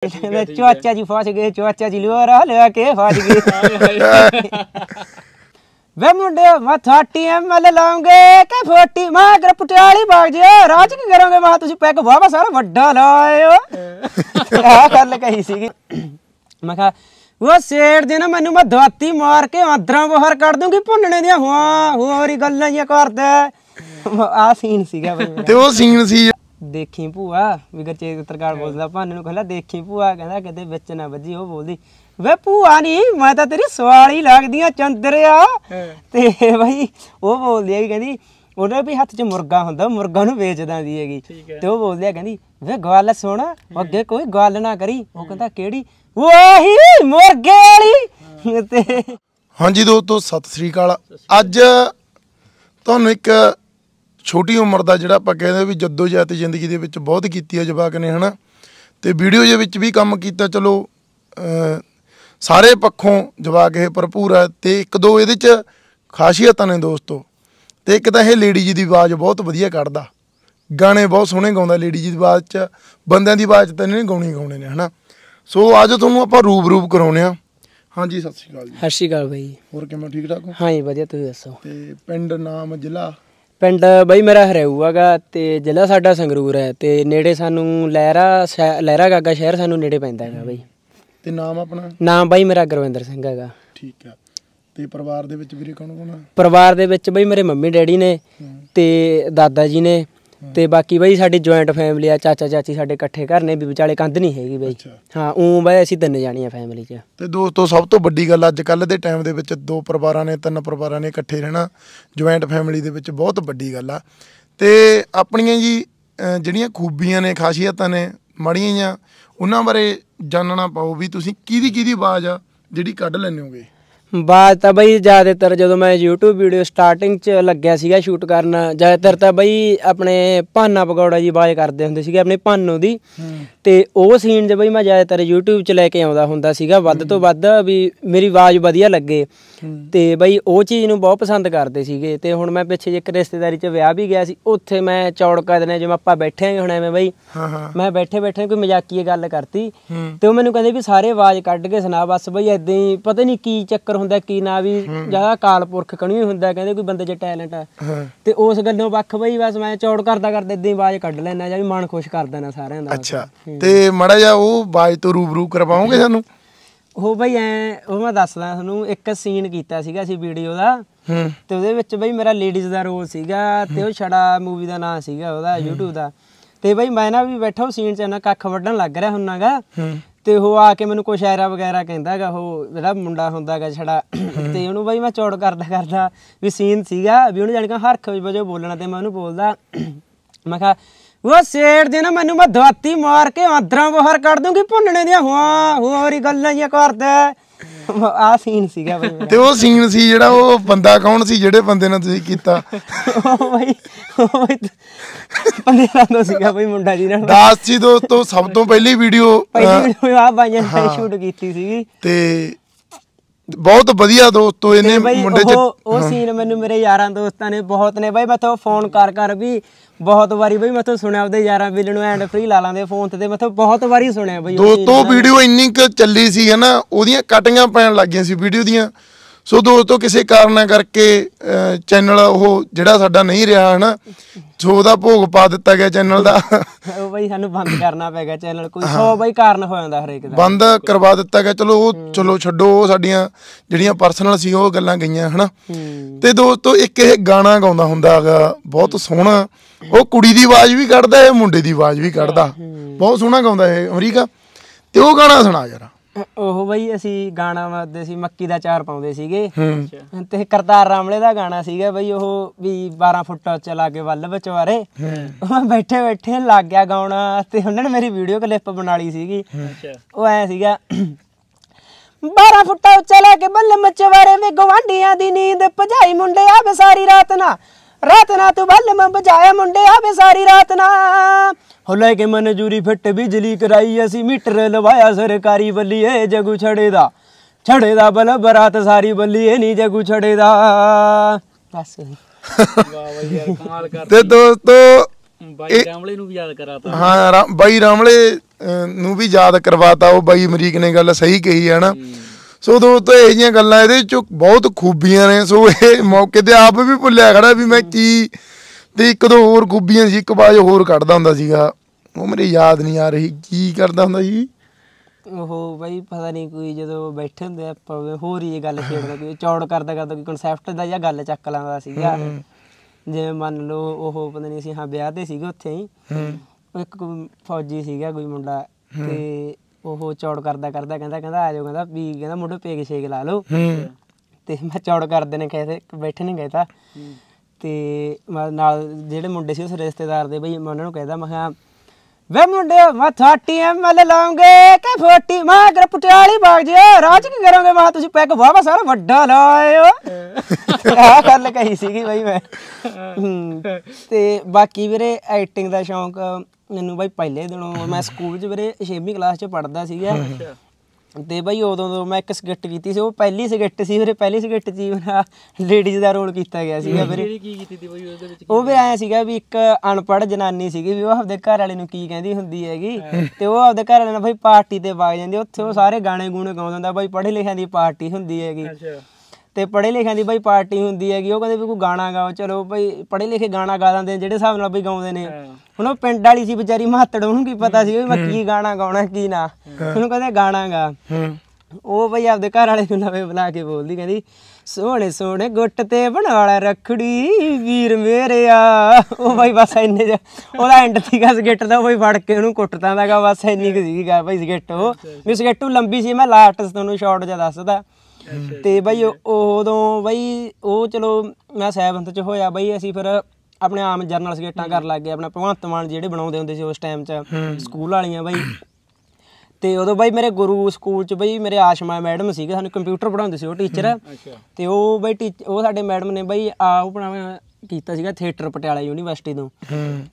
ਚਾਚਾ ਜੀ ਫਸ ਗਏ ਚਾਚਾ ਜੀ ਲੋਰਾ ਲਿਆ ਕੇ ਫਸ ਗਏ ਵੇ ਮੁੰਡੇ ਮਥਾ ਟੀਐਮਐਲ ਲਾਉਂਗੇ ਕਿ ਫੋਟੀ ਕਰ ਪਟਿਆਲੀ ਬਾਗ ਜੇ ਰਾਜ ਕੀ ਕਰੋਗੇ ਮਾ ਤੁਸੀਂ ਪੈਕ ਵਾਵਾ ਸਾਰਾ ਵੱਡਾ ਲਾਇਓ ਆ ਗੱਲ ਕਹੀ ਸੀਗੀ ਮੈਂ ਕਿਹਾ ਉਹ ਸੇੜ ਦੇ ਨਾ ਮੈਨੂੰ ਮੈਂ ਦਵਾਤੀ ਮਾਰ ਕੇ ਆਂਦਰਾਂ ਬਾਹਰ ਕੱਢ ਦੂੰਗੀ ਭੁੰਨਣੇ ਦੀਆਂ ਹਾਂ ਹੋਰ ਗੱਲਾਂ ਜੀ ਕਰਦਾ ਆ ਸੀਨ ਸੀਗਾ ਤੇ ਉਹ ਸੀਨ ਸੀ ਦੇਖੀ ਭੂਆ ਵੀ ਗਰਚੇ ਉੱਤਰ ਤਰਕਾਰ ਬੋਲਦਾ ਭਾਨੇ ਨੂੰ ਕਹਿੰਦਾ ਦੇਖੀ ਭੂਆ ਕਹਿੰਦਾ ਕਿਤੇ ਵਿੱਚ ਨਾ ਵੱਜੀ ਉਹ ਬੋਲਦੀ ਵੇ ਭੂਆ ਨਹੀਂ ਮੈਂ ਤਾਂ ਤੇਰੀ ਸਵਾਲੀ ਲੱਗਦੀਆਂ ਚੰਦਰਿਆ ਤੇ ਭਾਈ ਉਹ ਬੋਲਦੀ ਹੈ ਕਹਿੰਦੀ ਉਹਨੇ ਵੀ ਹੱਥ 'ਚ ਮੁਰਗਾ ਹੁੰਦਾ ਮੁਰਗਾ ਨੂੰ ਵੇਚ ਦਿੰਦੀ ਹੈਗੀ ਤੇ ਉਹ ਬੋਲਦੀ ਹੈ ਕਹਿੰਦੀ ਵੇ ਗਵਾਲ ਸੁਣ ਅੱਗੇ ਕੋਈ ਗੱਲ ਨਾ ਕਰੀ ਉਹ ਕਹਿੰਦਾ ਕਿਹੜੀ ਉਹੀ ਮੁਰਗੇ ਵਾਲੀ ਤੇ ਹਾਂਜੀ ਦੋਸਤੋ ਸਤਿ ਸ੍ਰੀ ਅਕਾਲ ਅੱਜ ਤੁਹਾਨੂੰ ਇੱਕ ਛੋਟੀ ਉਮਰ ਦਾ ਜਿਹੜਾ ਆਪਾਂ ਕਹਿੰਦੇ ਵੀ ਜੱਦੋ ਤੇ ਜ਼ਿੰਦਗੀ ਦੇ ਵਿੱਚ ਬਹੁਤ ਕੀਤੀ ਹੈ ਜਵਾਕ ਨੇ ਹਨਾ ਤੇ ਵੀਡੀਓ ਦੇ ਵਿੱਚ ਵੀ ਕੰਮ ਕੀਤਾ ਚਲੋ ਸਾਰੇ ਪੱਖੋਂ ਜਵਾਕ ਇਹ ਭਰਪੂਰ ਹੈ ਤੇ ਇੱਕ ਦੋ ਇਹਦੇ 'ਚ ਖਾਸੀਅਤਾਂ ਨੇ ਦੋਸਤੋ ਤੇ ਇੱਕ ਤਾਂ ਇਹ ਲੇਡੀ ਜੀ ਦੀ ਆਵਾਜ਼ ਬਹੁਤ ਵਧੀਆ ਕੱਢਦਾ ਗਾਣੇ ਬਹੁਤ ਸੋਹਣੇ ਗਾਉਂਦਾ ਲੇਡੀ ਜੀ ਦੀ ਆਵਾਜ਼ 'ਚ ਬੰਦਿਆਂ ਦੀ ਆਵਾਜ਼ ਤਾਂ ਨਹੀਂ ਗਾਉਣੀ ਗਾਉਣੇ ਨੇ ਹਨਾ ਸੋ ਅੱਜ ਤੁਹਾਨੂੰ ਆਪਾਂ ਰੂਪ ਰੂਪ ਕਰਾਉਨੇ ਆ ਹਾਂਜੀ ਸਤਿ ਸ਼੍ਰੀ ਅਕਾਲ ਜੀ ਸਤਿ ਸ਼੍ਰੀ ਅਕਾਲ ਬਈ ਹੋਰ ਕਿਵੇਂ ਠੀਕ ਠਾਕ ਹੋ ਹਾਂ ਜੀ ਵਧੀਆ ਤੁਸੀਂ ਦੱਸੋ ਤੇ ਪਿੰਡ ਨਾਮ ਜ਼ਿਲ੍ਹਾ ਪਿੰਡ ਬਈ ਮੇਰਾ ਹਰਿਆਊ ਹੈਗਾ ਤੇ ਜ਼ਿਲ੍ਹਾ ਸਾਡਾ ਸੰਗਰੂਰ ਹੈ ਤੇ ਨੇੜੇ ਸਾਨੂੰ ਲਹਿਰਾ ਲਹਿਰਾ ਗਾਗਾ ਸ਼ਹਿਰ ਸਾਨੂੰ ਨੇੜੇ ਪੈਂਦਾ ਹੈਗਾ ਬਈ ਤੇ ਨਾਮ ਆਪਣਾ ਨਾਮ ਬਾਈ ਮੇਰਾ ਗੁਰਵਿੰਦਰ ਸਿੰਘ ਹੈਗਾ ਠੀਕ ਹੈ ਤੇ ਪਰਿਵਾਰ ਦੇ ਵਿੱਚ ਵੀਰੇ ਕੌਣ ਕੌਣ ਪਰਿਵਾਰ ਦੇ ਵਿੱਚ ਬਈ ਮੇਰੇ ਮੰਮੀ ਡੈਡੀ ਨੇ ਤੇ ਦਾਦਾ ਜੀ ਨੇ ਤੇ ਬਾਕੀ ਬਈ ਸਾਡੀ ਜੁਆਇੰਟ ਫੈਮਿਲੀ ਆ ਚਾਚਾ ਚਾਚੀ ਸਾਡੇ ਇਕੱਠੇ ਘਰ ਨੇ ਵੀ ਵਿਚਾਲੇ ਕੰਧ ਨਹੀਂ ਹੈਗੀ ਬਈ ਹਾਂ ਉਂ ਬਈ ਅਸੀਂ ਤਿੰਨ ਜਾਣੀਆਂ ਫੈਮਿਲੀ 'ਚ ਤੇ ਦੋਸਤੋ ਸਭ ਤੋਂ ਵੱਡੀ ਗੱਲ ਅੱਜ ਕੱਲ ਦੇ ਟਾਈਮ ਦੇ ਵਿੱਚ ਦੋ ਪਰਿਵਾਰਾਂ ਨੇ ਤਿੰਨ ਪਰਿਵਾਰਾਂ ਨੇ ਇਕੱਠੇ ਰਹਿਣਾ ਜੁਆਇੰਟ ਫੈਮਿਲੀ ਦੇ ਵਿੱਚ ਬਹੁਤ ਵੱਡੀ ਗੱਲ ਆ ਤੇ ਆਪਣੀਆਂ ਜੀ ਜਿਹੜੀਆਂ ਖੂਬੀਆਂ ਨੇ ਖਾਸੀਅਤਾਂ ਨੇ ਮੜੀਆਂ ਆ ਉਹਨਾਂ ਬਾਰੇ ਜਾਣਨਾ ਪਾਓ ਵੀ ਤੁਸੀਂ ਕਿਹਦੀ ਕਿਹਦੀ ਆਵਾਜ਼ ਆ ਜਿਹੜੀ ਕੱਢ ਲੈਂਦੇ ਹੋਗੇ ਬਾਤ ਤਾਂ ਬਈ ਜ਼ਿਆਦਾਤਰ ਜਦੋਂ ਮੈਂ YouTube ਵੀਡੀਓ ਸਟਾਰਟਿੰਗ 'ਚ ਲੱਗਿਆ ਸੀਗਾ ਸ਼ੂਟ ਕਰਨ ਜ਼ਿਆਦਾਤਰ ਤਾਂ ਬਈ ਆਪਣੇ ਭਾਨਾ ਪਕੌੜਾ ਜੀ ਬਾਜ਼ ਕਰਦੇ ਹੁੰਦੇ ਸੀਗੇ ਆਪਣੇ ਭਾਨੋ ਦੀ ਤੇ ਉਹ ਸੀਨ 'ਚ ਬਈ ਮੈਂ ਜ਼ਿਆਦਾਤਰ YouTube 'ਚ ਲੈ ਕੇ ਆਉਂਦਾ ਹੁੰਦਾ ਸੀਗਾ ਵੱਧ ਤੋਂ ਵੱਧ ਵੀ ਮੇਰੀ ਆਵਾਜ਼ ਵਧੀਆ ਲੱਗੇ ਤੇ ਬਈ ਉਹ ਚੀਜ਼ ਨੂੰ ਬਹੁਤ ਪਸੰਦ ਕਰਦੇ ਸੀਗੇ ਤੇ ਹੁਣ ਮੈਂ ਪਿੱਛੇ ਜੇ ਇੱਕ ਰਿਸ਼ਤੇਦਾਰੀ 'ਚ ਵਿਆਹ ਵੀ ਗਿਆ ਸੀ ਉੱਥੇ ਮੈਂ ਚੌੜਕਾ ਦਿਨੇ ਜਿਵੇਂ ਆਪਾਂ ਬੈਠੇ ਹੁਣ ਐਵੇਂ ਬਈ ਮੈਂ ਬੈਠੇ ਬੈਠੇ ਕੋਈ ਮਜ਼ਾਕੀਏ ਗੱਲ ਕਰਤੀ ਤੇ ਉਹ ਮੈਨੂੰ ਕਹਿੰਦੇ ਵੀ ਸਾਰੇ ਆਵਾਜ਼ ਕੱਢ ਕੇ ਸੁਣਾ ਬਸ ਬਈ ਐਦਾਂ ਹੀ ਪਤਾ ਨਹੀਂ ਕੀ ਚੱਕਰ ਹੁੰਦਾ ਕੀ ਨਾ ਵੀ ਜਿਆਦਾ ਕਾਲਪੁਰਖ ਕਣੀ ਹੁੰਦਾ ਕਹਿੰਦੇ ਕੋਈ ਬੰਦੇ 'ਚ ਟੈਲੈਂਟ ਆ ਤੇ ਉਸ ਗੱਲੋਂ ਵੱਖ ਬਈ ਬਸ ਮੈਂ ਚੌੜ ਕਰਦਾ ਕਰਦਾ ਇਦਾਂ ਹੀ ਆਵਾਜ਼ ਕੱਢ ਲੈਣਾ ਜਾਂ ਵੀ ਮਨ ਖੁਸ਼ ਕਰ ਦੇਣਾ ਸਾਰਿਆਂ ਦਾ ਅੱਛਾ ਤੇ ਮੜਾ ਜਾ ਉਹ ਬਾਜ ਤੋਂ ਰੂਬਰੂ ਕਰਵਾਉਂਗੇ ਸਾਨੂੰ ਉਹ ਬਈ ਐ ਉਹ ਮੈਂ ਦੱਸਦਾ ਤੁਹਾਨੂੰ ਇੱਕ ਸੀਨ ਕੀਤਾ ਸੀਗਾ ਅਸੀਂ ਵੀਡੀਓ ਦਾ ਤੇ ਉਹਦੇ ਵਿੱਚ ਬਈ ਮੇਰਾ ਲੇਡੀਜ਼ ਦਾ ਰੋਲ ਸੀਗਾ ਤੇ ਉਹ ਛੜਾ ਮੂਵੀ ਦਾ ਨਾਮ ਸੀਗਾ ਉਹਦਾ YouTube ਦਾ ਤੇ ਬਈ ਮੈਂ ਨਾ ਵੀ ਬੈਠਾ ਉਹ ਸੀਨ 'ਚ ਨਾ ਕੱਖ ਵੱਢਣ ਲੱਗ ਰਿਹਾ ਹੁੰਨਾਗਾ ਤੇ ਉਹ ਆ ਕੇ ਮੈਨੂੰ ਕੋਈ ਸ਼ਾਇਰਾ ਵਗੈਰਾ ਕਹਿੰਦਾਗਾ ਉਹ ਜਿਹੜਾ ਮੁੰਡਾ ਹੁੰਦਾਗਾ ਛੜਾ ਤੇ ਉਹਨੂੰ ਬਾਈ ਮੈਂ ਚੌੜ ਕਰਦਾ ਕਰਦਾ ਵੀ ਸੀਨ ਸੀਗਾ ਵੀ ਉਹਨੂੰ ਜਾਣੀ ਕਿ ਹਰਖ ਵਜੋ ਬੋਲਣਾ ਤੇ ਮੈਂ ਉਹਨੂੰ ਬੋਲਦਾ ਮੈਂ ਕਿਹਾ ਉਹ ਸੇੜ ਦੇ ਨਾ ਮੈਨੂੰ ਮੈਂ ਦਵਾਤੀ ਮਾਰ ਕੇ ਆਂਦਰਾਂ ਬਾਹਰ ਕੱਢ ਦੂੰਗੀ ਭੁੰਨਣੇ ਦੀਆਂ ਹਾਂ ਹੋਰ ਹੀ ਗੱਲਾਂ ਹੀ ਕਰਦਾ ਆ ਸੀਨ ਸੀਗਾ ਬਈ ਤੇ ਉਹ ਸੀਨ ਸੀ ਜਿਹੜਾ ਉਹ ਬੰਦਾ ਕੌਣ ਸੀ ਜਿਹੜੇ ਬੰਦੇ ਨਾਲ ਤੁਸੀਂ ਕੀਤਾ ਉਹ ਬਈ 15 ਤੋਂ ਸੀਗਾ ਬਈ ਮੁੰਡਾ ਜੀ ਨਾਲ ਦਾਸ ਜੀ ਦੋਸਤੋ ਸਭ ਤੋਂ ਪਹਿਲੀ ਵੀਡੀਓ ਪਹਿਲੀ ਵੀਡੀਓ ਆ ਬਾਈਆਂ ਨੇ ਸ਼ੂਟ ਕੀਤੀ ਸੀਗੀ ਤੇ ਬਹੁਤ ਵਧੀਆ ਦੋਸਤੋ ਇਹਨੇ ਮੁੰਡੇ ਚ ਉਹ ਸੀਨ ਮੈਨੂੰ ਮੇਰੇ ਯਾਰਾਂ ਦੋਸਤਾਂ ਨੇ ਬਹੁਤ ਨੇ ਬਾਈ ਮੈਥੋਂ ਫੋਨ ਕਰ ਕਰ ਵੀ ਬਹੁਤ ਵਾਰੀ ਮੈਂ ਮੈਥੋਂ ਸੁਣਿਆ ਉਹਦੇ ਯਾਰਾਂ ਵੀਲ ਨੂੰ ਐਂਡ ਫ੍ਰੀ ਲਾ ਲਾਂਦੇ ਫੋਨ ਤੇ ਮੈਥੋਂ ਬਹੁਤ ਵਾਰੀ ਸੁਣਿਆ ਬਾਈ ਦੋਸਤੋ ਵੀਡੀਓ ਇੰਨੀ ਕੁ ਚੱਲੀ ਸੀ ਹਨਾ ਉਹਦੀਆਂ ਕਟਿੰਗਾਂ ਪੈਣ ਲੱਗੀਆਂ ਸੀ ਵੀਡੀਓ ਦੀਆਂ ਸੋ ਦੋਸਤੋ ਕਿਸੇ ਕਾਰਨਾਂ ਕਰਕੇ ਚੈਨਲ ਉਹ ਜਿਹੜਾ ਸਾਡਾ ਨਹੀਂ ਰਿਹਾ ਹਨਾ ਜੋ ਦਾ ਭੋਗ ਪਾ ਦਿੱਤਾ ਗਿਆ ਚੈਨਲ ਦਾ ਉਹ ਬਈ ਸਾਨੂੰ ਬੰਦ ਕਰਨਾ ਪੈ ਗਿਆ ਚੈਨਲ ਕੋਈ ਸੋ ਬਈ ਕਾਰਨ ਹੋ ਜਾਂਦਾ ਹਰੇਕ ਦਾ ਬੰਦ ਕਰਵਾ ਦਿੱਤਾ ਗਿਆ ਚਲੋ ਉਹ ਚਲੋ ਛੱਡੋ ਉਹ ਸਾਡੀਆਂ ਜਿਹੜੀਆਂ ਪਰਸਨਲ ਸੀ ਉਹ ਗੱਲਾਂ ਗਈਆਂ ਹਨਾ ਤੇ ਦੋਸਤੋ ਇੱਕ ਇਹ ਗਾਣਾ ਗਾਉਂਦਾ ਹੁੰਦਾ ਹੈਗਾ ਬਹੁਤ ਸੋਹਣਾ ਉਹ ਕੁੜੀ ਦੀ ਆਵਾਜ਼ ਵੀ ਕੱਢਦਾ ਇਹ ਮੁੰਡੇ ਦੀ ਆਵਾਜ਼ ਵੀ ਕੱਢਦਾ ਬਹੁਤ ਸੋਹਣਾ ਗਾਉਂਦਾ ਇਹ ਅਮਰੀਕਾ ਤੇ ਉਹ ਗਾਣਾ ਸੁਣਾ ਜਰਾ ਉਹ ਬਈ ਅਸੀਂ ਗਾਣਾ ਮਾਦੇ ਸੀ ਮੱਕੀ ਦਾ ਚਾਰ ਪਾਉਂਦੇ ਸੀਗੇ ਤੇ ਕਰਤਾਰ ਰਾਮਲੇ ਦਾ ਗਾਣਾ ਸੀਗਾ ਬਈ ਉਹ ਵੀ 12 ਫੁੱਟ ਚਲਾ ਕੇ ਵੱਲ ਵਿਚਵਾਰੇ ਉਹ ਬੈਠੇ ਬੈਠੇ ਲੱਗ ਗਿਆ ਗਾਉਣਾ ਤੇ ਉਹਨਾਂ ਨੇ ਮੇਰੀ ਵੀਡੀਓ ਕਲਿੱਪ ਬਣਾ ਲਈ ਸੀਗੀ ਉਹ ਐ ਸੀਗਾ 12 ਉੱਚਾ ਲਾ ਕੇ ਵੱਲ ਮਚਵਾਰੇ ਵੇ ਗਵਾਂਡੀਆਂ ਦੀ ਨੀਂਦ ਭਜਾਈ ਮੁੰਡਿਆ ਵੇ ਸਾਰੀ ਰਾਤ ਨਾ ਰਾਤ ਨਾ ਤੂੰ ਬੱਲ ਮੈਂ ਬਜਾਇਆ ਮੁੰਡਿਆ ਵੇ ਸਾਰੀ ਰਾਤ ਨਾ ਹੋ ਲੈ ਕੇ ਮਨਜੂਰੀ ਫਿੱਟ ਬਿਜਲੀ ਕਰਾਈ ਅਸੀਂ ਮੀਟਰ ਲਵਾਇਆ ਸਰਕਾਰੀ ਬੱਲੀਏ ਜਗੂ ਛੜੇ ਦਾ ਛੜੇ ਦਾ ਬਲ ਬਰਾਤ ਸਾਰੀ ਬੱਲੀਏ ਨਹੀਂ ਜਗੂ ਛੜੇ ਦਾ ਬਸ ਤੇ ਦੋਸਤੋ ਬਾਈ ਰਾਮਲੇ ਨੂੰ ਵੀ ਯਾਦ ਕਰਾਤਾ ਹਾਂ ਬਾਈ ਰਾਮਲੇ ਨੂੰ ਵੀ ਯਾਦ ਕਰਵਾਤਾ ਉਹ ਬਾਈ ਅਮਰੀਕ ਨੇ ਗੱਲ ਸਹੀ ਕਹੀ ਹੈ ਨਾ ਸੋ ਦੋਸਤੋ ਇਹ ਜੀਆਂ ਗੱਲਾਂ ਇਹਦੇ ਚ ਬਹੁਤ ਖੂਬੀਆਂ ਨੇ ਸੋ ਇਹ ਮੌਕੇ ਤੇ ਆਪ ਵੀ ਭੁੱਲਿਆ ਖੜਾ ਵੀ ਮੈਂ ਕੀ ਤੇ ਇੱਕ ਦੋ ਹੋਰ ਖੂਬੀਆਂ ਸੀ ਇੱਕ ਬਾਜ ਹੋਰ ਕੱਢਦਾ ਹੁੰਦਾ ਸੀਗਾ ਉਹ ਮੇਰੇ ਯਾਦ ਨਹੀਂ ਆ ਰਹੀ ਕੀ ਕਰਦਾ ਹੁੰਦਾ ਸੀ ਉਹ ਬਈ ਪਤਾ ਨਹੀਂ ਕੋਈ ਜਦੋਂ ਬੈਠੇ ਹੁੰਦੇ ਆਪਾਂ ਹੋਰ ਹੀ ਇਹ ਗੱਲ ਖੇਡਦਾ ਕੋਈ ਚੌੜ ਕਰਦਾ ਕਰਦਾ ਕੋਈ ਕਨਸੈਪਟ ਦਾ ਜਾਂ ਗੱਲ ਚੱਕ ਸੀ ਸੀਗਾ ਜਿਵੇਂ ਮੰਨ ਲਓ ਉਹ ਪਤਾ ਨਹੀਂ ਸੀ ਹਾਂ ਵਿਆਹ ਤੇ ਸੀਗਾ ਉੱਥੇ ਹੀ ਇੱਕ ਫੌਜੀ ਸੀਗਾ ਕੋਈ ਮੁੰਡਾ ਤੇ ਉਹ ਚੌੜ ਕਰਦਾ ਕਰਦਾ ਕਹਿੰਦਾ ਕਹਿੰਦਾ ਆ ਜਾਓ ਕਹਿੰਦਾ ਵੀ ਕਹਿੰਦਾ ਮੋਢੇ ਪੇਗ ਛੇਕ ਲਾ ਲਓ ਤੇ ਮੈਂ ਚੌੜ ਕਰਦੇ ਨੇ ਕਹੇ ਬੈਠੇ ਨਹੀਂ ਗਏ ਤਾਂ ਤੇ ਨਾਲ ਜਿਹੜੇ ਮੁੰਡੇ ਸੀ ਉਸ ਰਿਸ਼ਤੇਦਾਰ ਦੇ ਬਈ ਮੈਂ ਉਹਨਾਂ ਨੂੰ ਕਹਿੰਦਾ ਮੈਂ ਕਿਹਾ ਵੇ ਮੁੰਡਿਓ 30 ਟੀਐਮਐਲ ਲਾਉਂਗੇ ਕਿ 40 ਮਾ ਗਰ ਪਟਿਆਲੀ ਬਾਗ ਜੀ ਰਾਜ ਕੀ ਕਰੋਗੇ ਮਾ ਤੁਸੀਂ ਪੈਕ ਵਾਵਾ ਸਾਰਾ ਵੱਡਾ ਲਾਇਓ ਆ ਕਰ ਲੈ ਕਹੀ ਸੀਗੀ ਬਈ ਮੈਂ ਤੇ ਬਾਕੀ ਵੀਰੇ ਐਕਟਿੰਗ ਦਾ ਸ਼ੌਂਕ ਮੈਨੂੰ ਬਈ ਪਹਿਲੇ ਦਿਨੋਂ ਮੈਂ ਸਕੂਲ 'ਚ ਵੀਰੇ 6ਵੀਂ ਕਲਾਸ 'ਚ ਪੜਦਾ ਸੀਗਾ ਤੇ ਬਈ ਉਦੋਂ ਤੋਂ ਮੈਂ ਇੱਕ ਸਿਗਰਟ ਕੀਤੀ ਸੀ ਉਹ ਪਹਿਲੀ ਸਿਗਰਟ ਸੀ ਵੀਰੇ ਪਹਿਲੀ ਸਿਗਰਟ ਸੀ ਮੇਰਾ ਲੇਡੀਜ਼ ਦਾ ਰੋਲ ਕੀਤਾ ਗਿਆ ਸੀਗਾ ਵੀਰੇ ਕੀ ਕੀਤੀ ਸੀ ਬਈ ਉਹਦੇ ਵਿੱਚ ਉਹ ਵੀ ਆਇਆ ਸੀਗਾ ਵੀ ਇੱਕ ਅਨਪੜ੍ਹ ਜਨਾਨੀ ਸੀਗੀ ਵੀ ਉਹ ਆਪਦੇ ਘਰ ਵਾਲੇ ਨੂੰ ਕੀ ਕਹਿੰਦੀ ਹੁੰਦੀ ਹੈਗੀ ਤੇ ਉਹ ਆਪਦੇ ਘਰ ਵਾਲੇ ਨਾਲ ਬਈ ਪਾਰਟੀ ਤੇ ਵਗ ਜਾਂਦੀ ਉੱਥੇ ਉਹ ਸਾਰੇ ਗਾਣੇ ਗੂਣੇ ਗਾਉਂਦਾ ਹੁੰਦਾ ਬਈ ਪੜ੍ਹੇ ਲਿਖਿਆਂ ਦੀ ਪਾਰਟੀ ਹੁੰਦੀ ਹੈਗੀ ਅੱਛਾ ਤੇ ਪੜੇ ਲਿਖਿਆਂ ਦੀ ਬਾਈ ਪਾਰਟੀ ਹੁੰਦੀ ਹੈਗੀ ਉਹ ਕਹਿੰਦੇ ਵੀ ਕੋਈ ਗਾਣਾ ਗਾਓ ਚਲੋ ਬਾਈ ਪੜੇ ਲਿਖੇ ਗਾਣਾ ਗਾ ਦਿੰਦੇ ਜਿਹੜੇ ਹਿਸਾਬ ਨਾਲ ਬਾਈ ਗਾਉਂਦੇ ਨੇ ਹੁਣ ਉਹ ਪਿੰਡ ਵਾਲੀ ਸੀ ਵਿਚਾਰੀ ਮਾਤੜ ਉਹਨੂੰ ਕੀ ਪਤਾ ਸੀ ਉਹ ਮੈਂ ਕੀ ਗਾਣਾ ਗਾਉਣਾ ਕੀ ਨਾ ਉਹਨੂੰ ਕਹਿੰਦੇ ਗਾਣਾ ਗਾ ਉਹ ਬਈ ਆਪਦੇ ਘਰ ਵਾਲੇ ਨੂੰ ਨਵੇਂ ਬੁਲਾ ਕੇ ਬੋਲਦੀ ਕਹਿੰਦੀ ਸੋਹਣੇ ਸੋਹਣੇ ਗੁੱਟ ਤੇ ਲੈ ਰਖੜੀ ਵੀਰ ਮੇਰਿਆ ਉਹ ਭਾਈ ਬਸ ਇੰਨੇ ਜ ਉਹਦਾ ਐਂਡ ਸੀਗਾ ਸਿਗਰਟ ਦਾ ਭਾਈ ਫੜ ਕੇ ਉਹਨੂੰ ਕੁੱਟਦਾ ਦਾਗਾ ਬਸ ਇੰਨੀ ਕੁ ਸੀਗਾ ਭਾਈ ਸਿਗਰਟ ਉਹ ਵੀ ਸਿਗਰਟ ਲੰਬੀ ਸੀ ਮੈਂ ਲਾਸਟ ਤੁਹਾਨੂੰ ਸ਼ਾਰਟ ਜਿਹਾ ਦੱਸਦਾ ਤੇ ਬਾਈ ਉਦੋਂ ਬਾਈ ਉਹ ਚਲੋ ਮੈਂ ਸਹਿਬੰਤ ਚ ਹੋਇਆ ਬਾਈ ਅਸੀਂ ਫਿਰ ਆਪਣੇ ਆਮ ਜਰਨਲ ਸਕੇਟਾਂ ਕਰ ਲੱਗ ਗਏ ਆਪਣਾ ਭਗਵੰਤ ਮਾਨ ਜਿਹੜੇ ਬਣਾਉਂਦੇ ਹੁੰਦੇ ਸੀ ਉਸ ਟਾਈਮ 'ਚ ਸਕੂਲ ਵਾਲੀਆਂ ਬਾਈ ਤੇ ਉਦੋਂ ਬਾਈ ਮੇਰੇ ਗੁਰੂ ਸਕੂਲ 'ਚ ਬਾਈ ਮੇਰੇ ਆਸ਼ਮਾ ਮੈਡਮ ਸੀਗੇ ਸਾਨੂੰ ਕੰਪਿਊਟਰ ਪੜਾਉਂਦੇ ਸੀ ਉਹ ਟੀਚਰ ਤੇ ਉਹ ਬਾਈ ਉਹ ਸਾਡੇ ਮੈਡਮ ਨੇ ਬਾਈ ਆ ਆਪਣਾ ਕੀਤਾ ਸੀਗਾ ਥੀਏਟਰ ਪਟਿਆਲਾ ਯੂਨੀਵਰਸਿਟੀ ਤੋਂ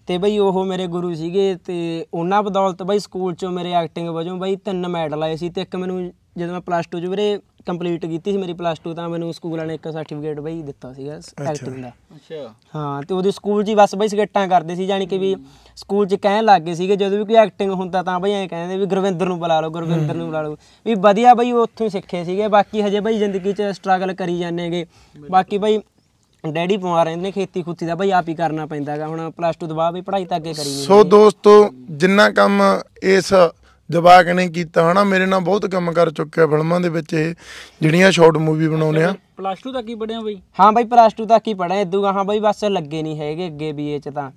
ਤੇ ਬਈ ਉਹ ਮੇਰੇ ਗੁਰੂ ਸੀਗੇ ਤੇ ਉਹਨਾਂ ਬਦੌਲਤ ਬਈ ਸਕੂਲ ਚੋਂ ਮੇਰੇ ਐਕਟਿੰਗ ਵਜੋਂ ਬਈ ਤਿੰਨ ਮੈਡਲ ਆਏ ਸੀ ਤੇ ਇੱਕ ਮੈਨੂੰ ਜਦੋਂ ਮੈਂ ਪਲੱਸ 2 ਚ ਵੀਰੇ ਕੰਪਲੀਟ ਕੀਤੀ ਸੀ ਮੇਰੀ ਪਲੱਸ 2 ਤਾਂ ਮੈਨੂੰ ਸਕੂਲ ਵਾਲਿਆਂ ਨੇ ਇੱਕ ਸਰਟੀਫਿਕੇਟ ਬਈ ਦਿੱਤਾ ਸੀਗਾ ਐਕਟਿੰਗ ਦਾ ਅੱਛਾ ਹਾਂ ਤੇ ਉਹਦੇ ਸਕੂਲ 'ਚ ਹੀ ਬਸ ਬਈ ਸਿਗਰਟਾਂ ਕਰਦੇ ਸੀ ਯਾਨੀ ਕਿ ਵੀ ਸਕੂਲ 'ਚ ਕਹਿਣ ਲੱਗ ਗਏ ਸੀਗੇ ਜਦੋਂ ਵੀ ਕੋਈ ਐਕਟਿੰਗ ਹੁੰਦਾ ਤਾਂ ਬਈ ਐਂ ਕਹਿੰਦੇ ਵੀ ਗੁਰਵਿੰਦਰ ਨੂੰ ਬੁਲਾ ਲਓ ਗੁਰਵਿੰਦਰ ਨੂੰ ਬੁਲਾ ਲਓ ਵੀ ਵਧੀਆ ਬਈ ਉੱਥੋਂ ਹੀ ਸਿੱਖੇ ਸੀਗੇ ਬਾਕੀ ਹਜੇ ਬਈ ਜ਼ਿੰਦਗੀ 'ਚ ਸਟਰਗਲ ਕਰੀ ਜਾਂਦੇਗੇ ਬਾਕੀ ਬਈ ਡੈਡੀ ਬਿਮਾਰ ਰਹੇ ਨੇ ਖੇਤੀ ਖੁੱਤੀ ਦਾ ਬਈ ਆਪ ਹੀ ਕਰਨਾ ਪੈਂਦਾਗਾ ਹੁਣ ਪਲੱਸ 2 ਤੋਂ ਬਾਅਦ ਵੀ ਪੜ੍ਹਾਈ ਤਾਂ ਅੱਗੇ ਕਰੀ ਨਹੀਂ ਸੋ ਦੋਸਤੋ ਜਿੰਨਾ ਕੰਮ ਇਸ ਜਵਾਕ ਨੇ ਕੀਤਾ ਹਨਾ ਮੇਰੇ ਨਾਲ ਬਹੁਤ ਕੰਮ ਕਰ ਚੁੱਕਿਆ ਫਿਲਮਾਂ ਦੇ ਵਿੱਚ ਇਹ ਜਿਹੜੀਆਂ ਸ਼ਾਰਟ ਮੂਵੀ ਬਣਾਉਨੇ ਆ ਪਲੱਸ 2 ਤੱਕ ਹੀ ਪੜਿਆ ਬਈ ਹਾਂ ਬਈ ਪਲੱਸ 2 ਤੱਕ ਹੀ ਪੜਿਆ ਇਦੋਂ ਗਾਹਾਂ ਬਈ ਬਸ ਲੱਗੇ ਨਹੀਂ ਹੈਗੇ ਅੱਗੇ ਬੀਏ ਚ ਤਾਂ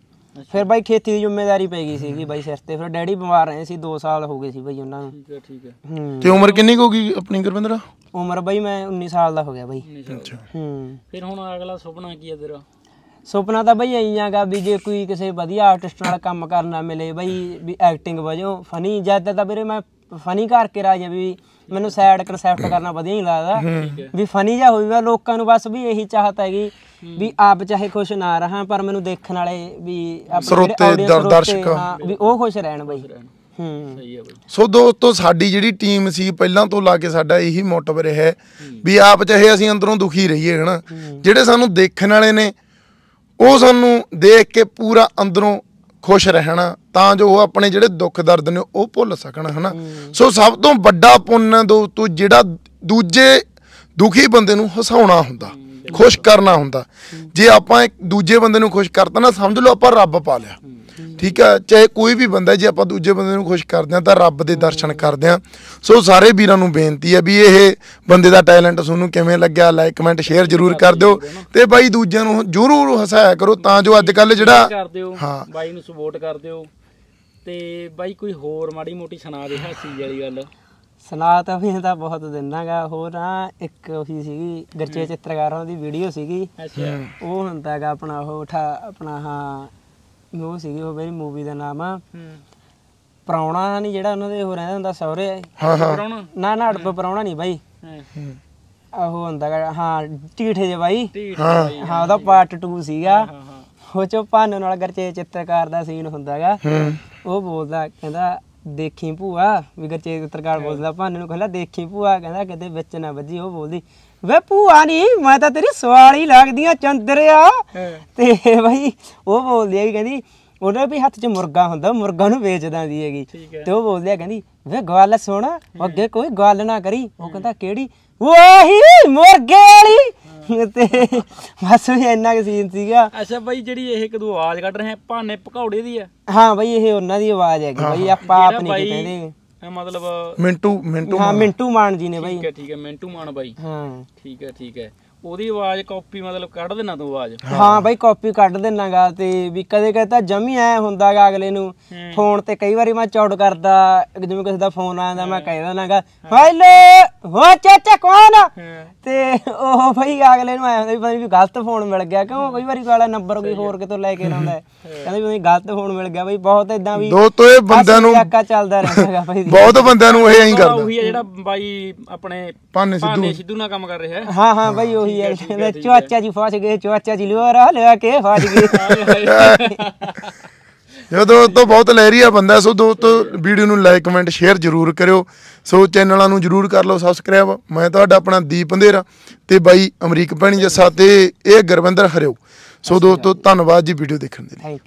ਫਿਰ ਬਾਈ ਖੇਤੀ ਦੀ ਜ਼ਿੰਮੇਵਾਰੀ ਪੈ ਗਈ ਸੀਗੀ ਬਾਈ ਸਿਰ ਤੇ ਫਿਰ ਡੈਡੀ ਬਿਮਾਰ ਰਹੇ ਸੀ 2 ਸਾਲ ਹੋ ਗਏ ਸੀ ਬਾਈ ਉਹਨਾਂ ਨੂੰ ਠੀਕ ਹੈ ਠੀਕ ਹੈ ਤੇ ਉਮਰ ਕਿੰਨੀ ਹੋ ਗਈ ਆਪਣੀ ਗੁਰਵਿੰਦਰ ਉਮਰ ਬਾਈ ਮੈਂ 19 ਸਾਲ ਦਾ ਹੋ ਗਿਆ ਬਾਈ ਅੱਛਾ ਹੂੰ ਫਿਰ ਹੁਣ ਅਗਲਾ ਸੁਪਨਾ ਕੀ ਹੈ ਤੇਰਾ ਸੁਪਨਾ ਤਾਂ ਬਈ ਆਈ ਜਾਂਗਾ ਵੀ ਜੇ ਕੋਈ ਕਿਸੇ ਵਧੀਆ ਆਰਟਿਸਟ ਨਾਲ ਕੰਮ ਕਰਨਾ ਮਿਲੇ ਬਈ ਵੀ ਐਕਟਿੰਗ ਵਜੋਂ ਫਨੀ ਜਿਆਦਾ ਤਾਂ ਵੀਰੇ ਮੈਂ ਫਨੀ ਕਰਕੇ ਰਾਜ ਵੀ ਮੈਨੂੰ ਸੈਡ ਕਨਸੈਪਟ ਕਰਨਾ ਵਧੀਆ ਹੀ ਲੱਗਦਾ ਵੀ ਫਨੀ ਜਾ ਹੋਵੇ ਲੋਕਾਂ ਨੂੰ ਬਸ ਵੀ ਇਹੀ ਚਾਹਤ ਹੈਗੀ ਵੀ ਆਪ ਚਾਹੇ ਖੁਸ਼ ਨਾ ਰਹਾ ਪਰ ਮੈਨੂੰ ਦੇਖਣ ਵਾਲੇ ਵੀ ਆਪਣੇ ਦਰਸ਼ਕ ਵੀ ਉਹ ਖੁਸ਼ ਰਹਿਣ ਬਈ ਸੋ ਦੋਸਤੋ ਸਾਡੀ ਜਿਹੜੀ ਟੀਮ ਸੀ ਪਹਿਲਾਂ ਤੋਂ ਲਾ ਕੇ ਸਾਡਾ ਇਹੀ ਮੋਟਿਵ ਰਿਹਾ ਵੀ ਆਪ ਚਾਹੇ ਅਸੀਂ ਅੰਦਰੋਂ ਦੁਖੀ ਰਹੀਏ ਹਨ ਜਿਹੜੇ ਸਾਨੂੰ ਦੇਖਣ ਵਾਲੇ ਨੇ ਉਹ ਸਾਨੂੰ ਦੇਖ ਕੇ ਪੂਰਾ ਅੰਦਰੋਂ ਖੁਸ਼ ਰਹਿਣਾ ਤਾਂ ਜੋ ਉਹ ਆਪਣੇ ਜਿਹੜੇ ਦੁੱਖ ਦਰਦ ਨੇ ਉਹ ਭੁੱਲ ਸਕਣ ਹਨਾ ਸੋ ਸਭ ਤੋਂ ਵੱਡਾ ਪੁੰਨ ਦੋ ਤੂੰ ਜਿਹੜਾ ਦੂਜੇ ਦੁਖੀ ਬੰਦੇ ਨੂੰ ਹਸਾਉਣਾ ਹੁੰਦਾ ਖੁਸ਼ ਕਰਨਾ ਹੁੰਦਾ ਜੇ ਆਪਾਂ ਇੱਕ ਦੂਜੇ ਬੰਦੇ ਨੂੰ ਖੁਸ਼ ਕਰਤਾ ਨਾ ਸਮਝ ਲਓ ਆਪਾਂ ਰੱਬ ਪਾ ਲਿਆ ਠੀਕ ਆ ਚਾਹੇ ਕੋਈ ਵੀ ਬੰਦਾ ਜੇ ਆਪਾਂ ਦੂਜੇ ਬੰਦੇ ਨੂੰ ਖੁਸ਼ ਕਰਦੇ ਆ ਤਾਂ ਰੱਬ ਦੇ ਦਰਸ਼ਨ ਕਰਦੇ ਆ ਸੋ ਸਾਰੇ ਵੀਰਾਂ ਨੂੰ ਬੇਨਤੀ ਆ ਵੀ ਇਹ ਬੰਦੇ ਦਾ ਟੈਲੈਂਟ ਤੁਹਾਨੂੰ ਕਿਵੇਂ ਲੱਗਿਆ ਲਾਈਕ ਕਮੈਂਟ ਸ਼ੇਅਰ ਜਰੂਰ ਕਰ ਦਿਓ ਤੇ ਬਾਈ ਦੂਜਿਆਂ ਨੂੰ ਜਰੂਰ ਹਸਾਇਆ ਕਰੋ ਤਾਂ ਜੋ ਅੱਜ ਕੱਲ ਜਿਹੜਾ ਹਾਂ ਬਾਈ ਨੂੰ ਸਪੋਰਟ ਕਰ ਦਿਓ ਤੇ ਬਾਈ ਕੋਈ ਹੋਰ ਮਾੜੀ ਮੋਟੀ ਸੁਣਾ ਦੇ ਹਾਸੀ ਵਾਲੀ ਗੱਲ ਸੁਣਾ ਤਾਂ ਵੀ ਤਾਂ ਬਹੁਤ ਦਿੰਦਾਗਾ ਹੋਰ ਆ ਇੱਕ ਉਹੀ ਸੀਗੀ ਗਰਚੇ ਚਿੱਤਰਕਾਰਾਂ ਦੀ ਵੀਡੀਓ ਸੀਗੀ ਅੱਛਾ ਉਹ ਹੁੰਦਾਗਾ ਆਪਣਾ ਉਹ ਠਾ ਆਪਣਾ ਹਾਂ ਉਹ ਸੀਗੀ ਉਹ ਮੇਰੀ ਮੂਵੀ ਦਾ ਨਾਮ ਆ ਪਰੌਣਾ ਨਹੀਂ ਜਿਹੜਾ ਉਹਨਾਂ ਦੇ ਉਹ ਰਹਿੰਦਾ ਹੁੰਦਾ ਸਹੁਰੇ ਪਰੌਣਾ ਨਾ ਨਾ ਅੜਪ ਪਰੌਣਾ ਨਹੀਂ ਬਾਈ ਉਹ ਹੁੰਦਾ ਹਾਂ ਟੀਠੇ ਜੇ ਬਾਈ ਹਾਂ ਉਹਦਾ ਪਾਰਟ 2 ਸੀਗਾ ਹਾਂ ਹਾਂ ਉਹ ਚੋਂ ਪਾਨ ਨਾਲ ਗਰਚੇ ਚਿੱਤਰਕਾਰ ਦਾ ਸੀਨ ਹੁੰਦਾਗਾ ਉਹ ਬੋਲਦਾ ਕਹਿੰਦਾ ਦੇਖੀ ਭੂਆ ਵੀ ਗਰਚੇ ਤਰਕਾਰ ਬੋਲਦਾ ਭਾਨੇ ਨੂੰ ਕਹਿੰਦਾ ਦੇਖੀ ਭੂਆ ਕਹਿੰਦਾ ਕਿਤੇ ਵਿੱਚ ਨਾ ਵੱਜੀ ਉਹ ਬੋਲਦੀ ਵੇ ਭੂਆ ਨਹੀਂ ਮੈਂ ਤਾਂ ਤੇਰੀ ਸਵਾਲੀ ਲੱਗਦੀਆਂ ਚੰਦਰਿਆ ਤੇ ਭਾਈ ਉਹ ਬੋਲਦੀ ਹੈ ਕਹਿੰਦੀ ਉਹਦੇ ਵੀ ਹੱਥ 'ਚ ਮੁਰਗਾ ਹੁੰਦਾ ਮੁਰਗਾ ਨੂੰ ਵੇਚ ਦੀ ਹੈਗੀ ਤੇ ਉਹ ਬੋਲਦੀ ਹੈ ਕਹਿੰਦੀ ਵੇ ਗੱਲ ਸੁਣ ਅੱਗੇ ਕੋਈ ਗੱਲ ਨਾ ਕਰੀ ਉਹ ਕਹਿੰਦਾ ਕਿਹੜੀ ਉਹੀ ਮੁਰਗੇ ਵਾਲੀ ਤੇ ਬਸ ਵੀ ਇੰਨਾ ਕੁ ਸੀਨ ਸੀਗਾ ਅੱਛਾ ਬਾਈ ਜਿਹੜੀ ਇਹ ਕਦੋਂ ਆਵਾਜ਼ ਕੱਢ ਰਹੇ ਆ ਭਾਨੇ ਪਕੌੜੇ ਦੀ ਆ ਹਾਂ ਬਾਈ ਇਹ ਉਹਨਾਂ ਦੀ ਆਵਾਜ਼ ਹੈਗੀ ਬਾਈ ਆਪਾਂ ਆਪ ਨਹੀਂ ਕਹਿੰਦੇ ਇਹ ਮਤਲਬ ਮਿੰਟੂ ਮਿੰਟੂ ਹਾਂ ਮਿੰਟੂ ਮਾਨ ਜੀ ਨੇ ਬਾਈ ਠੀਕ ਹੈ ਠੀਕ ਹੈ ਮਿੰਟੂ ਮਾਨ ਬਾਈ ਹਾਂ ਠੀਕ ਹੈ ਠੀਕ ਹੈ ਉਹਦੀ ਆਵਾਜ਼ ਕਾਪੀ ਮਤਲਬ ਕੱਢ ਦੇਣਾ ਤੂੰ ਆਵਾਜ਼ ਹਾਂ ਬਾਈ ਕਾਪੀ ਕੱਢ ਦੇਣਾਗਾ ਤੇ ਵੀ ਕਦੇ ਕਦੇ ਤਾਂ ਜਮੀ ਐ ਹੁੰਦਾਗਾ ਅਗਲੇ ਨੂੰ ਫੋਨ ਤੇ ਕਈ ਵਾਰੀ ਮੈਂ ਚੌੜ ਕਰਦਾ ਜਿਵੇਂ ਕਿਸੇ ਦਾ ਫੋਨ ਆਉਂਦਾ ਮੈਂ ਕਹਿ ਦੇਣਾਗਾ ਹੈਲੋ ਹੋ ਚਾਚਾ ਕੌਣ ਤੇ ਉਹ ਬਾਈ ਅਗਲੇ ਨੂੰ ਆਇਆ ਹੁੰਦਾ ਵੀ ਗਲਤ ਫੋਨ ਮਿਲ ਗਿਆ ਕਿਉਂ ਕਈ ਵਾਰੀ ਵਾਲਾ ਨੰਬਰ ਕੋਈ ਹੋਰ ਕਿਤੋਂ ਲੈ ਕੇ ਆਉਂਦਾ ਕਹਿੰਦੇ ਵੀ ਗਲਤ ਫੋਨ ਮਿਲ ਗਿਆ ਬਾਈ ਬਹੁਤ ਇਦਾਂ ਵੀ ਦੋਸਤੋ ਇਹ ਬੰਦਿਆਂ ਨੂੰ ਚੱਕਾ ਚੱਲਦਾ ਰਹਿੰਦਾਗਾ ਬਾਈ ਬਹੁਤ ਬੰਦਿਆਂ ਨੂੰ ਇਹ ਐਂ ਕਰਦਾ ਉਹੀ ਹੈ ਜਿਹੜਾ ਬਾਈ ਆਪਣੇ ਪਾਨੇ ਸਿੱਧੂ ਨਾਲ ਕੰਮ ਕਰ ਰਿਹਾ ਹਾਂ ਹਾਂ ਬਾਈ ਉਹ ਉਹੀ ਹੈ ਕਹਿੰਦਾ ਚਾਚਾ ਜੀ ਫਸ ਗਏ ਚਾਚਾ ਜੀ ਲੋਰਾ ਲੈ ਕੇ ਫਸ ਗਏ ਜੋ ਦੋਸਤੋ ਬਹੁਤ ਲਹਿਰੀਆ ਬੰਦਾ ਸੋ ਦੋਸਤੋ ਵੀਡੀਓ ਨੂੰ ਲਾਈਕ ਕਮੈਂਟ ਸ਼ੇਅਰ ਜਰੂਰ ਕਰਿਓ ਸੋ ਚੈਨਲਾਂ ਨੂੰ ਜਰੂਰ ਕਰ ਲਓ ਸਬਸਕ੍ਰਾਈਬ ਮੈਂ ਤੁਹਾਡਾ ਆਪਣਾ ਦੀਪ ਹੰਦੇਰਾ ਤੇ ਬਾਈ ਅਮਰੀਕ ਭੈਣੀ ਜੱਸਾ ਤੇ ਇਹ ਗਰਵਿੰਦਰ ਹਰਿਓ ਸੋ ਦੋਸਤੋ ਧੰਨਵਾਦ ਜੀ ਵੀਡੀਓ ਦੇਖਣ ਦੇ ਲਈ